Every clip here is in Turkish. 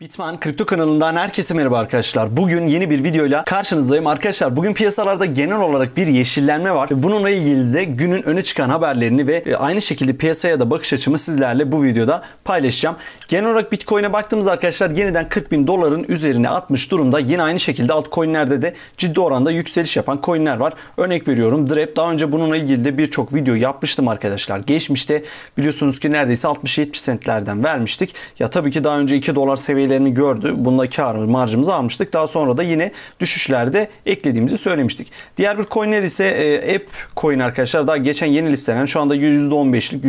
Bitman Kripto kanalından herkese merhaba arkadaşlar. Bugün yeni bir videoyla karşınızdayım. Arkadaşlar bugün piyasalarda genel olarak bir yeşillenme var. Bununla ilgili de günün öne çıkan haberlerini ve e, aynı şekilde piyasaya da bakış açımı sizlerle bu videoda paylaşacağım. Genel olarak Bitcoin'e baktığımız arkadaşlar yeniden 40 bin doların üzerine atmış durumda. Yine aynı şekilde altcoin'lerde de ciddi oranda yükseliş yapan coin'ler var. Örnek veriyorum DREP daha önce bununla ilgili de birçok video yapmıştım arkadaşlar. Geçmişte biliyorsunuz ki neredeyse 60-70 centlerden vermiştik. Ya tabii ki daha önce 2 dolar seviyesi seviyelerini gördü. Bunda kar marjımızı almıştık. Daha sonra da yine düşüşlerde eklediğimizi söylemiştik. Diğer bir coinler ise e, App Coin arkadaşlar. Daha geçen yeni listelenen şu anda %15'lik,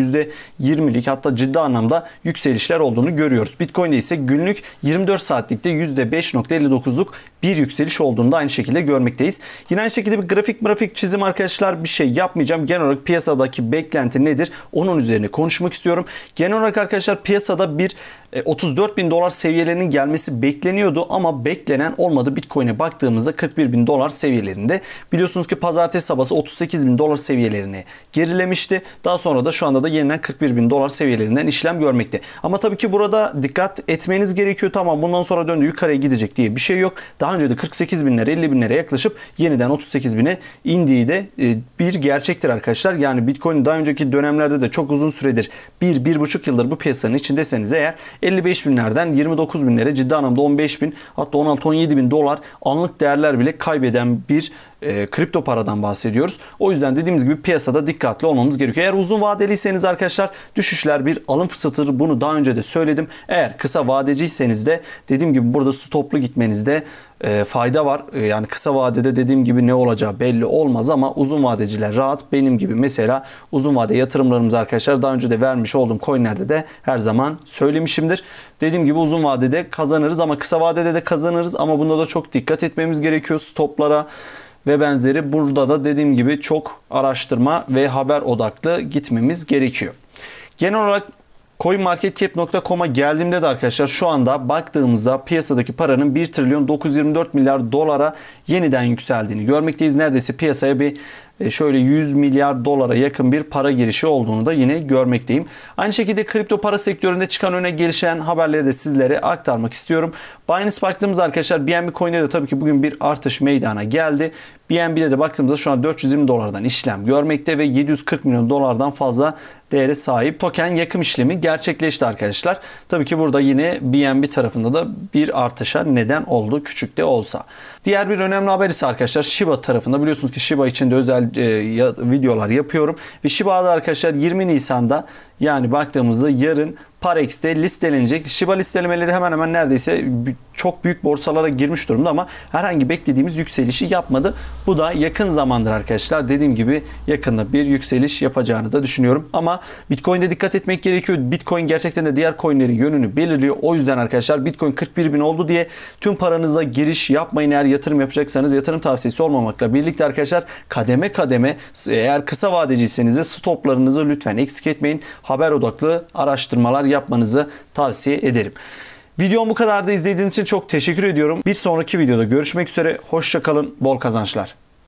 %20'lik hatta ciddi anlamda yükselişler olduğunu görüyoruz. Bitcoin'de ise günlük 24 saatlikte %5.59'luk bir yükseliş olduğunu da aynı şekilde görmekteyiz. Yine aynı şekilde bir grafik grafik çizim arkadaşlar bir şey yapmayacağım. Genel olarak piyasadaki beklenti nedir? Onun üzerine konuşmak istiyorum. Genel olarak arkadaşlar piyasada bir 34 e, bin dolar seviye seviyelerinin gelmesi bekleniyordu ama beklenen olmadı. Bitcoin'e baktığımızda 41 bin dolar seviyelerinde. Biliyorsunuz ki pazartesi sabahı 38 bin dolar seviyelerine gerilemişti. Daha sonra da şu anda da yeniden 41 bin dolar seviyelerinden işlem görmekte. Ama tabii ki burada dikkat etmeniz gerekiyor. Tamam bundan sonra döndü yukarıya gidecek diye bir şey yok. Daha önce de 48 binlere 50 binlere yaklaşıp yeniden 38 bine indiği de e, bir gerçektir arkadaşlar. Yani Bitcoin daha önceki dönemlerde de çok uzun süredir 1-1,5 yıldır bu piyasanın içindeseniz eğer 55 binlerden 29 9 binlere ciddi anlamda 15 bin hatta 16-17 bin dolar anlık değerler bile kaybeden bir e, kripto paradan bahsediyoruz. O yüzden dediğimiz gibi piyasada dikkatli olmamız gerekiyor. Eğer uzun vadeliyseniz arkadaşlar düşüşler bir alım fırsatıdır. Bunu daha önce de söyledim. Eğer kısa vadeciyseniz de dediğim gibi burada stoplu gitmenizde e, fayda var. E, yani kısa vadede dediğim gibi ne olacağı belli olmaz ama uzun vadeciler rahat. Benim gibi mesela uzun vade yatırımlarımız arkadaşlar daha önce de vermiş olduğum coinlerde de her zaman söylemişimdir. Dediğim gibi uzun vadede kazanırız ama kısa vadede de kazanırız ama bunda da çok dikkat etmemiz gerekiyor stoplara ve benzeri burada da dediğim gibi çok araştırma ve haber odaklı gitmemiz gerekiyor. Genel olarak CoinMarketCap.com'a geldiğimde de arkadaşlar şu anda baktığımızda piyasadaki paranın 1 trilyon 924 milyar dolara yeniden yükseldiğini görmekteyiz. Neredeyse piyasaya bir e, şöyle 100 milyar dolara yakın bir para girişi olduğunu da yine görmekteyim. Aynı şekilde kripto para sektöründe çıkan öne gelişen haberleri de sizlere aktarmak istiyorum. Binance baktığımızda arkadaşlar BNB Coin'de de tabii ki bugün bir artış meydana geldi. BNB'de de baktığımızda şu an 420 dolardan işlem görmekte ve 740 milyon dolardan fazla değere sahip token yakım işlemi gerçekleşti arkadaşlar. Tabii ki burada yine BNB tarafında da bir artışa neden oldu küçük de olsa. Diğer bir önemli haber ise arkadaşlar Shiba tarafında biliyorsunuz ki Shiba için de özel güzel e, ya, videolar yapıyorum. Ve Shiba'da arkadaşlar 20 Nisan'da yani baktığımızda yarın Parex'te listelenecek. Shiba listelemeleri hemen hemen neredeyse çok büyük borsalara girmiş durumda ama herhangi beklediğimiz yükselişi yapmadı. Bu da yakın zamandır arkadaşlar. Dediğim gibi yakında bir yükseliş yapacağını da düşünüyorum. Ama Bitcoin'de dikkat etmek gerekiyor. Bitcoin gerçekten de diğer coinlerin yönünü belirliyor. O yüzden arkadaşlar Bitcoin 41 bin oldu diye tüm paranıza giriş yapmayın. Eğer yatırım yapacaksanız yatırım tavsiyesi olmamakla birlikte arkadaşlar kademe kademe eğer kısa vadeciyseniz de stoplarınızı lütfen eksik etmeyin. Haber odaklı araştırmalar yapmanızı tavsiye ederim. Videom bu kadar da izlediğiniz için çok teşekkür ediyorum. Bir sonraki videoda görüşmek üzere. Hoşçakalın. Bol kazançlar.